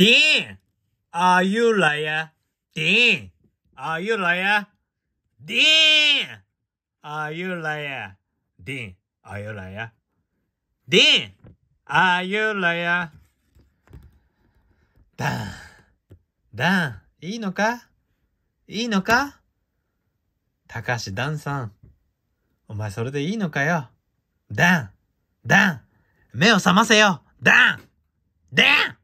Dean, are you liar? Dean, are you liar? Dean, are you liar? Dean, are you liar? Dean, are you liar? ダン、ダン、いいのかいいのか高橋ダンさん、お前それでいいのかよダン、ダン、目を覚ませよダン、ダン